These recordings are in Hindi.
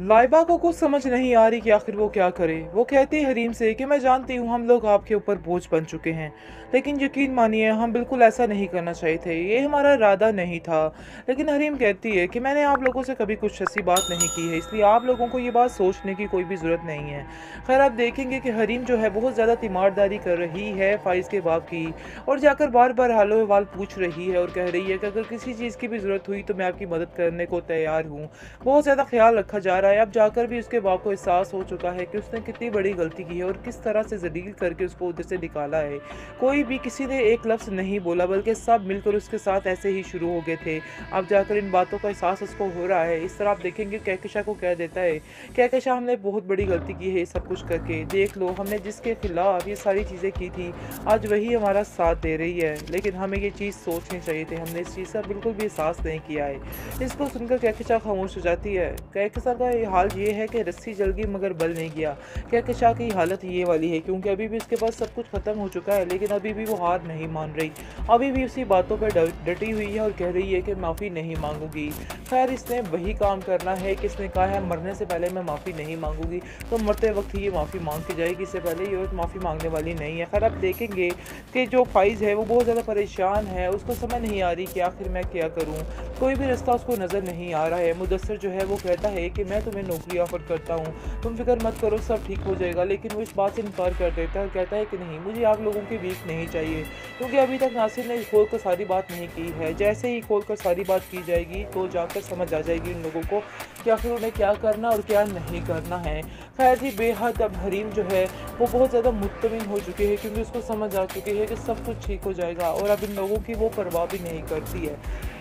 लाइबा को कुछ समझ नहीं आ रही कि आखिर वो क्या करे वो कहती है हरीम से कि मैं जानती हूँ हम लोग आपके ऊपर बोझ बन चुके हैं लेकिन यकीन मानिए हम बिल्कुल ऐसा नहीं करना चाहिए थे ये हमारा इरादा नहीं था लेकिन हरीम कहती है कि मैंने आप लोगों से कभी कुछ ऐसी बात नहीं की है इसलिए आप लोगों को ये बात सोचने की कोई भी ज़रूरत नहीं है खैर आप देखेंगे कि हरीम जो है बहुत ज़्यादा तीमारदारी कर रही है फ़ाइज़ के बाप की और जाकर बार बार हालो हवाल पूछ रही है और कह रही है कि अगर किसी चीज़ की भी ज़रूरत हुई तो मैं आपकी मदद करने को तैयार हूँ बहुत ज़्यादा ख्याल रखा जा रहा रहा है अब जाकर भी उसके बाप को एहसास हो चुका है कि उसने कितनी बड़ी गलती की है और किस तरह से जलील करके उसको उधर से निकाला है कोई भी किसी ने एक लफ्ज़ नहीं बोला बल्कि सब मिलकर उसके साथ ऐसे ही शुरू हो गए थे अब जाकर इन बातों का एहसास उसको हो रहा है इस तरह आप देखेंगे कहकशा को कह देता है कहकशा हमने बहुत बड़ी गलती की है सब कुछ करके देख लो हमने जिसके खिलाफ ये सारी चीज़ें की थी आज वही हमारा साथ दे रही है लेकिन हमें ये चीज़ सोचनी चाहिए थी हमने इस चीज़ का बिल्कुल भी एहसास नहीं किया है इसको सुनकर कहकशा खामोश हो जाती है कहकशा का हाल ये है कि रस्सी जल गई मगर बल नहीं गया कहकशा की हालत ये वाली है क्योंकि अभी भी उसके पास सब कुछ ख़त्म हो चुका है लेकिन अभी भी वो हार नहीं मान रही अभी भी उसी बातों पर डटी हुई है और कह रही है कि माफ़ी नहीं मांगूंगी खैर इसने वही काम करना है कि इसने कहा है मरने से पहले मैं माफ़ी नहीं मांगूंगी तो मरते वक्त ही ये माफ़ी मांग के जाएगी इससे पहले ये माफ़ी मांगने वाली नहीं है खैर आप देखेंगे कि जो फाइज़ है वो बहुत ज़्यादा परेशान है उसको समझ नहीं आ रही कि आखिर मैं क्या करूँ कोई भी रास्ता उसको नज़र नहीं आ रहा है मुदसर जो है वो कहता है कि मैं तुम्हें नौकरी ऑफर करता हूँ तुम फिक्र मत करो सब ठीक हो जाएगा लेकिन वो इस बात से इनकार कर देता है कहता है कि नहीं मुझे आप लोगों के बीच नहीं चाहिए क्योंकि अभी तक नासिर ने खोल कर सारी बात नहीं की है जैसे ही खोल कर सारी बात की जाएगी तो जाकर समझ आ जाएगी उन लोगों को कि आखिर उन्हें क्या करना और क्या नहीं करना है खैर ही बेहद अब हरीम जो है वो बहुत ज़्यादा मुतमिन हो चुके हैं क्योंकि उसको समझ आ चुकी है कि सब कुछ ठीक हो जाएगा और अब इन लोगों की वो परवाह भी नहीं करती है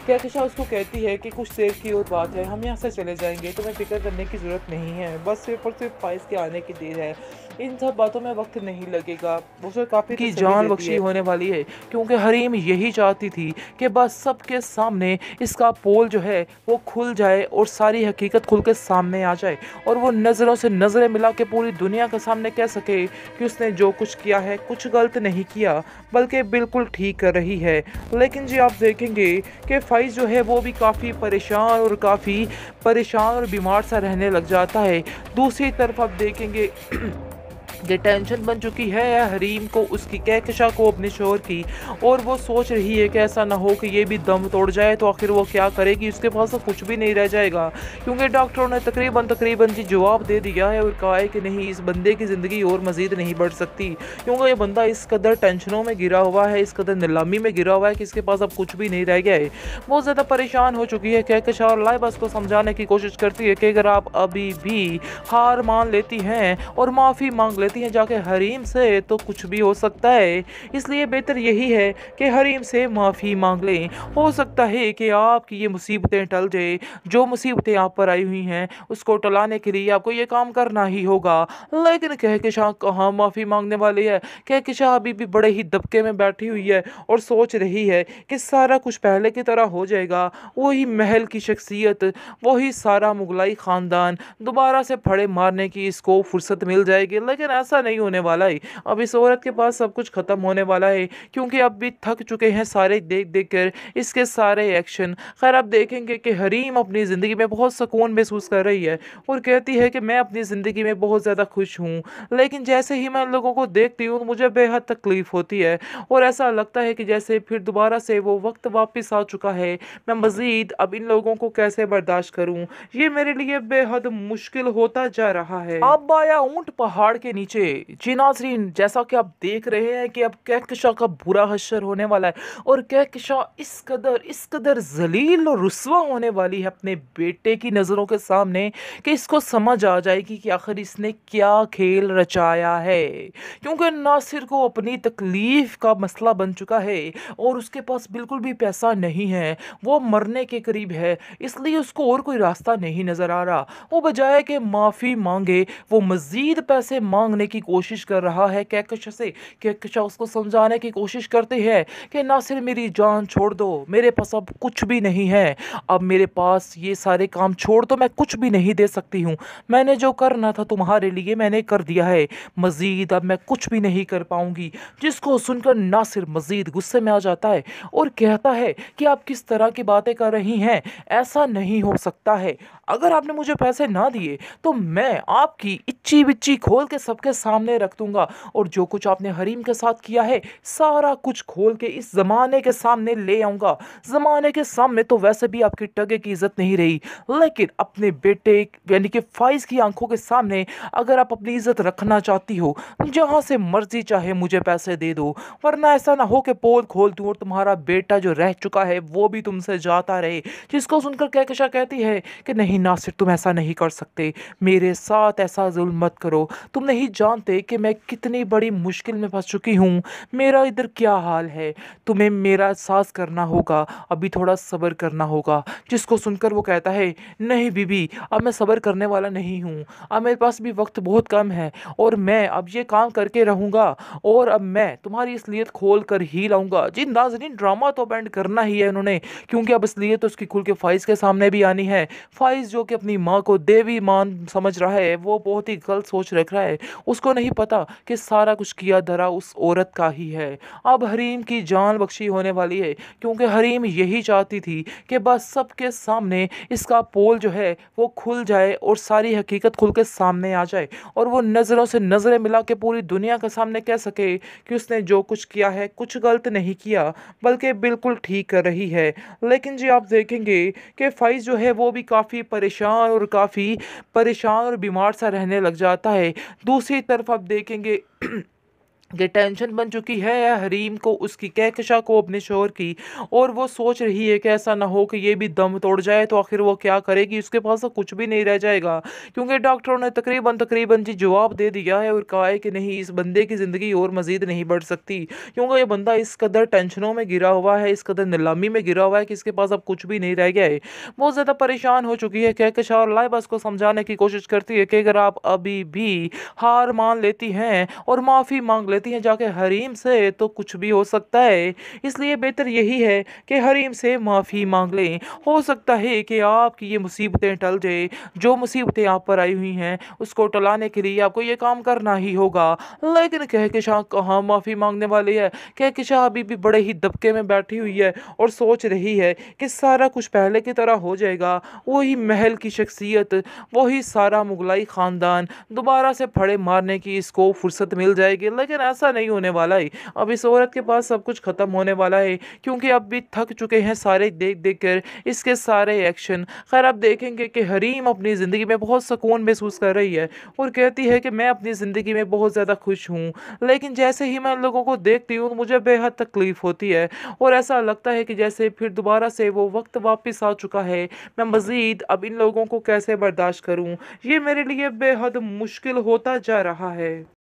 कहकशा उसको कहती है कि कुछ देर की और बात है हम यहाँ से चले जाएंगे तुम्हें फिक्र करने की ज़रूरत नहीं है बस सिर्फ और सिर्फ फाइज के आने की देर है इन सब बातों में वक्त नहीं लगेगा उसे तो काफ़ी की जान बख्शी होने वाली है क्योंकि हरीम यही चाहती थी कि बस सबके सामने इसका पोल जो है वो खुल जाए और सारी हकीकत हकीकत खुल के सामने आ जाए और वो नज़रों से नज़रें मिला के पूरी दुनिया के सामने कह सके कि उसने जो कुछ किया है कुछ गलत नहीं किया बल्कि बिल्कुल ठीक कर रही है लेकिन जी आप देखेंगे कि फाइज जो है वो भी काफ़ी परेशान और काफ़ी परेशान और बीमार सा रहने लग जाता है दूसरी तरफ आप देखेंगे ये टेंशन बन चुकी है हरीम को उसकी कहकशा को अपने शोर की और वो सोच रही है कि ऐसा ना हो कि ये भी दम तोड़ जाए तो आखिर वो क्या करेगी उसके पास तो कुछ भी नहीं रह जाएगा क्योंकि डॉक्टरों ने तकरीबन तकरीबन जी जवाब दे दिया है और कहा है कि नहीं इस बंदे की ज़िंदगी और मज़ीद नहीं बढ़ सकती क्योंकि ये बंदा इस कदर टेंशनों में गिरा हुआ है इस कदर नीलामी में गिरा हुआ है कि इसके पास अब कुछ भी नहीं रह गया है बहुत ज़्यादा परेशान हो चुकी है कहकशा और लाइबा को समझाने की कोशिश करती है कि अगर आप अभी भी हार मान लेती हैं और माफ़ी मांग लेती निकलती हैं जाके हरीम से तो कुछ भी हो सकता है इसलिए बेहतर यही है कि हरीम से माफ़ी मांग लें हो सकता है कि आपकी ये मुसीबतें टल जाए जो मुसीबतें आप पर आई हुई हैं उसको टलाने के लिए आपको ये काम करना ही होगा लेकिन कहकशां कहाँ माफ़ी मांगने वाली है शाह अभी भी बड़े ही दबके में बैठी हुई है और सोच रही है कि सारा कुछ पहले की तरह हो जाएगा वही महल की शख्सियत वही सारा मुगलाई ख़ानदान दोबारा से फड़े मारने की इसको फुर्सत मिल जाएगी लेकिन ऐसा नहीं होने वाला है अब इस औरत के पास सब कुछ ख़त्म होने वाला है क्योंकि अब भी थक चुके हैं सारे देख देख कर इसके सारे एक्शन खैर आप देखेंगे कि हरीम अपनी ज़िंदगी में बहुत सुकून महसूस कर रही है और कहती है कि मैं अपनी ज़िंदगी में बहुत ज़्यादा खुश हूँ लेकिन जैसे ही मैं लोगों को देखती हूँ तो मुझे बेहद तकलीफ़ होती है और ऐसा लगता है कि जैसे फिर दोबारा से वो वक्त वापस आ चुका है मैं मज़ीद अब इन लोगों को कैसे बर्दाश्त करूँ ये मेरे लिए बेहद मुश्किल होता जा रहा है अब आया ऊँट पहाड़ के नीचे नीचे जी नाजरीन जैसा कि आप देख रहे हैं कि अब कहकशा का बुरा हशर होने वाला है और कहकशा इस कदर इस कदर जलील और रसवा होने वाली है अपने बेटे की नज़रों के सामने कि इसको समझ आ जाएगी कि आखिर इसने क्या खेल रचाया है क्योंकि नासिर को अपनी तकलीफ़ का मसला बन चुका है और उसके पास बिल्कुल भी पैसा नहीं है वो मरने के करीब है इसलिए उसको और कोई रास्ता नहीं नज़र आ रहा वो बजाय के माफ़ी मांगे वो मज़ीद पैसे मांग मांगने की कोशिश कर रहा है कैकशा से कैकशा उसको समझाने की कोशिश करती है कि नासिर मेरी जान छोड़ दो मेरे पास अब कुछ भी नहीं है अब मेरे पास ये सारे काम छोड़ दो मैं कुछ भी नहीं दे सकती हूँ मैंने जो करना था तुम्हारे लिए मैंने कर दिया है मज़ीद अब मैं कुछ भी नहीं कर पाऊँगी जिसको सुनकर नासिर मज़ीद गुस्से में आ जाता है और कहता है कि आप किस तरह की बातें कर रही हैं ऐसा नहीं हो सकता है अगर आपने मुझे पैसे ना दिए तो मैं आपकी इच्ची बिच्ची खोल के सबके आपके सामने रख दूंगा और जो कुछ आपने हरीम के साथ किया है सारा कुछ खोल के इस ज़माने के सामने ले आऊँगा ज़माने के सामने तो वैसे भी आपकी टगे की इज्जत नहीं रही लेकिन अपने बेटे यानी कि फाइज की आंखों के सामने अगर आप अपनी इज्जत रखना चाहती हो जहाँ से मर्जी चाहे मुझे पैसे दे दो वरना ऐसा ना हो कि पोल खोल दूँ और तुम्हारा बेटा जो रह चुका है वो भी तुमसे जाता रहे जिसको सुनकर कहकशा कहती है कि नहीं नासिर तुम ऐसा नहीं कर सकते मेरे साथ ऐसा जुल्म मत करो तुम नहीं जानते कि मैं कितनी बड़ी मुश्किल में फंस चुकी हूँ मेरा इधर क्या हाल है तुम्हें मेरा एहसास करना होगा अभी थोड़ा सब्र करना होगा जिसको सुनकर वो कहता है नहीं बीबी अब मैं सब्र करने वाला नहीं हूँ अब मेरे पास भी वक्त बहुत कम है और मैं अब ये काम करके रहूँगा और अब मैं तुम्हारी असलियत खोल कर ही लाऊँगा जी नाजरीन ड्रामा तो बैंड करना ही है उन्होंने क्योंकि अब असलीत तो उसकी खुल के फाइज के सामने भी आनी है फाइज जो कि अपनी माँ को देवी मान समझ रहा है वो बहुत ही गलत सोच रख रहा है उसको नहीं पता कि सारा कुछ किया धरा उस औरत का ही है अब हरीम की जान बख्शी होने वाली है क्योंकि हरीम यही चाहती थी कि बस सबके सामने इसका पोल जो है वो खुल जाए और सारी हकीकत खुल के सामने आ जाए और वो नज़रों से नज़रें मिला के पूरी दुनिया के सामने कह सके कि उसने जो कुछ किया है कुछ गलत नहीं किया बल्कि बिल्कुल ठीक कर रही है लेकिन जी आप देखेंगे कि फाइज जो है वो भी काफ़ी परेशान और काफ़ी परेशान और बीमार सा रहने लग जाता है दूसरी दूसरी तरफ आप देखेंगे कि टेंशन बन चुकी है हरीम को उसकी कहकशा को अपने शोर की और वो सोच रही है कि ऐसा ना हो कि ये भी दम तोड़ जाए तो आखिर वो क्या करेगी उसके पास तो कुछ भी नहीं रह जाएगा क्योंकि डॉक्टरों ने तकरीबन तकरीबन जी जवाब दे दिया है और कहा है कि नहीं इस बंदे की ज़िंदगी और मज़ीद नहीं बढ़ सकती क्योंकि ये बंदा इस कदर टेंशनों में गिरा हुआ है इस कदर नीलामी में गिरा हुआ है कि इसके पास अब कुछ भी नहीं रह गया है बहुत ज़्यादा परेशान हो चुकी है कहकशा और लाइबा को समझाने की कोशिश करती है कि अगर आप अभी भी हार मान लेती हैं और माफ़ी मांग लेती हैं जाके हरीम से तो कुछ भी हो सकता है इसलिए बेहतर यही है कि हरीम से माफ़ी मांग लें हो सकता है कि आपकी ये मुसीबतें टल जाए जो मुसीबतें आप पर आई हुई हैं उसको टलाने के लिए आपको ये काम करना ही होगा लेकिन कहकशां कहाँ माफ़ी मांगने वाली है शाह अभी भी बड़े ही दबके में बैठी हुई है और सोच रही है कि सारा कुछ पहले की तरह हो जाएगा वही महल की शख्सियत वही सारा मुगलाई ख़ानदान दोबारा से फड़े मारने की इसको फुर्सत मिल जाएगी लेकिन ऐसा नहीं होने वाला है अब इस औरत के पास सब कुछ ख़त्म होने वाला है क्योंकि अब भी थक चुके हैं सारे देख देख कर इसके सारे एक्शन खैर आप देखेंगे कि हरीम अपनी ज़िंदगी में बहुत सुकून महसूस कर रही है और कहती है कि मैं अपनी ज़िंदगी में बहुत ज़्यादा खुश हूँ लेकिन जैसे ही मैं लोगों को देखती हूँ मुझे बेहद तकलीफ़ होती है और ऐसा लगता है कि जैसे फिर दोबारा से वो वक्त वापस आ चुका है मैं मज़ीद अब इन लोगों को कैसे बर्दाश्त करूँ ये मेरे लिए बेहद मुश्किल होता जा रहा है